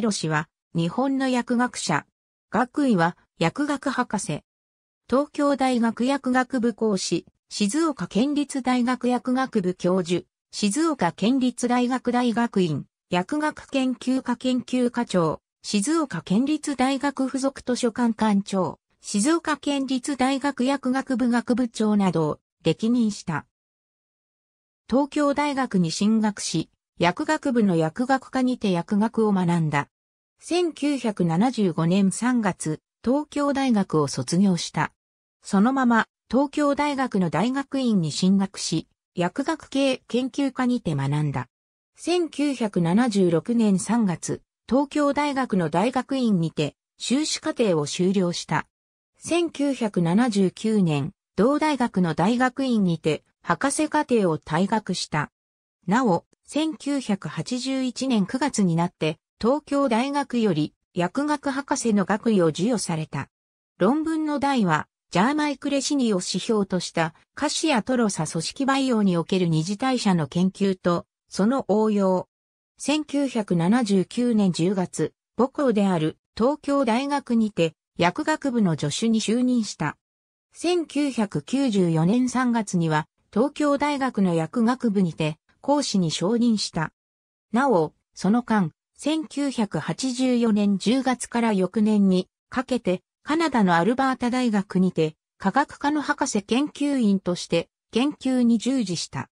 博は、日本の薬学者。学位は、薬学博士。東京大学薬学部講師、静岡県立大学薬学部教授、静岡県立大学大学院、薬学研究科研究課長、静岡県立大学附属図書館館長、静岡県立大学薬学部学部長などを歴任した。東京大学に進学し、薬学部の薬学科にて薬学を学んだ。1975年3月、東京大学を卒業した。そのまま、東京大学の大学院に進学し、薬学系研究科にて学んだ。1976年3月、東京大学の大学院にて、修士課程を修了した。1979年、同大学の大学院にて、博士課程を退学した。なお、1981年9月になって東京大学より薬学博士の学位を授与された。論文の題は、ジャーマイクレシニを指標としたカシアトロサ組織培養における二次代謝の研究と、その応用。1979年10月、母校である東京大学にて薬学部の助手に就任した。1994年3月には東京大学の薬学部にて講師に承認した。なお、その間、1984年10月から翌年にかけて、カナダのアルバータ大学にて、科学科の博士研究員として研究に従事した。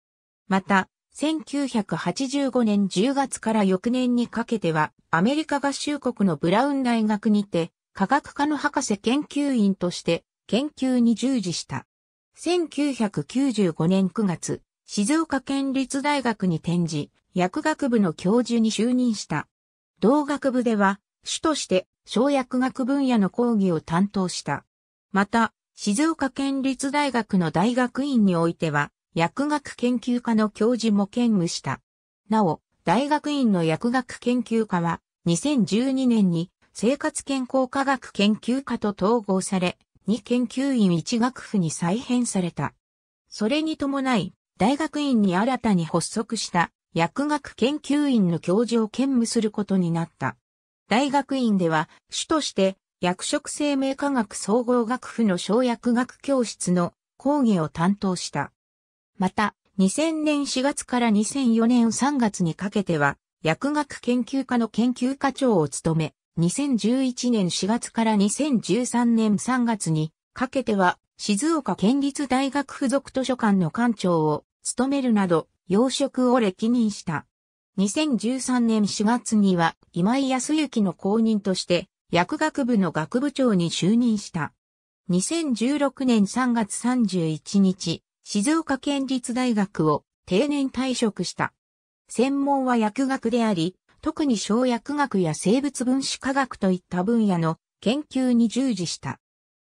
また、1985年10月から翌年にかけては、アメリカ合衆国のブラウン大学にて、科学科の博士研究員として研究に従事した。1995年9月、静岡県立大学に転じ、薬学部の教授に就任した。同学部では、主として小薬学分野の講義を担当した。また、静岡県立大学の大学院においては、薬学研究科の教授も兼務した。なお、大学院の薬学研究科は、2012年に生活健康科学研究科と統合され、2研究員1学府に再編された。それに伴い、大学院に新たに発足した薬学研究院の教授を兼務することになった。大学院では、主として薬食生命科学総合学府の小薬学教室の講義を担当した。また、2000年4月から2004年3月にかけては、薬学研究科の研究課長を務め、2011年4月から2013年3月にかけては、静岡県立大学附属図書館の館長を務めるなど、要職を歴任した。2013年4月には今井康之の後任として薬学部の学部長に就任した。2016年3月31日、静岡県立大学を定年退職した。専門は薬学であり、特に小薬学や生物分子科学といった分野の研究に従事した。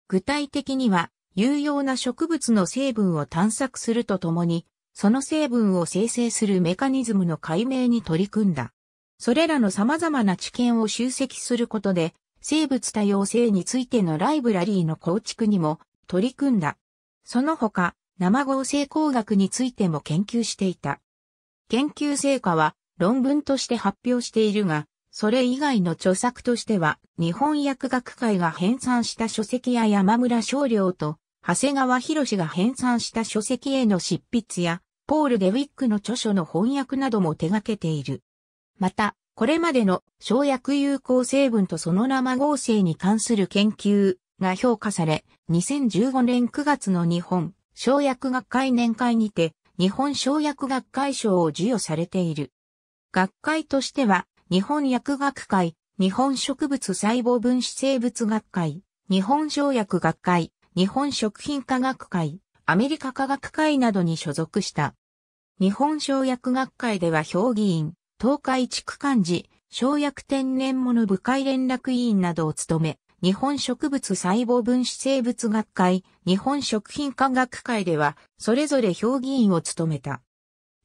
具体的には、有用な植物の成分を探索するとともに、その成分を生成するメカニズムの解明に取り組んだ。それらの様々な知見を集積することで、生物多様性についてのライブラリーの構築にも取り組んだ。その他、生合成工学についても研究していた。研究成果は論文として発表しているが、それ以外の著作としては、日本薬学会が編纂した書籍や山村少良と、長谷川博が編纂した書籍への執筆や、ポール・デウィックの著書の翻訳なども手掛けている。また、これまでの生薬有効成分とその生合成に関する研究が評価され、2015年9月の日本生薬学会年会にて日本生薬学会賞を授与されている。学会としては、日本薬学会、日本植物細胞分子生物学会、日本生薬学会、日本食品科学会、アメリカ科学会などに所属した。日本小薬学会では評議員、東海地区幹事、小薬天然物部会連絡委員などを務め、日本植物細胞分子生物学会、日本食品科学会では、それぞれ評議員を務めた。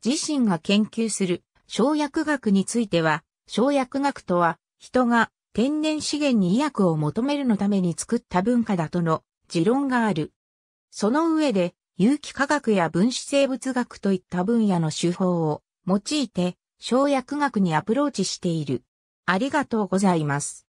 自身が研究する生薬学については、生薬学とは、人が天然資源に医薬を求めるのために作った文化だとの持論がある。その上で、有機化学や分子生物学といった分野の手法を用いて、生薬学にアプローチしている。ありがとうございます。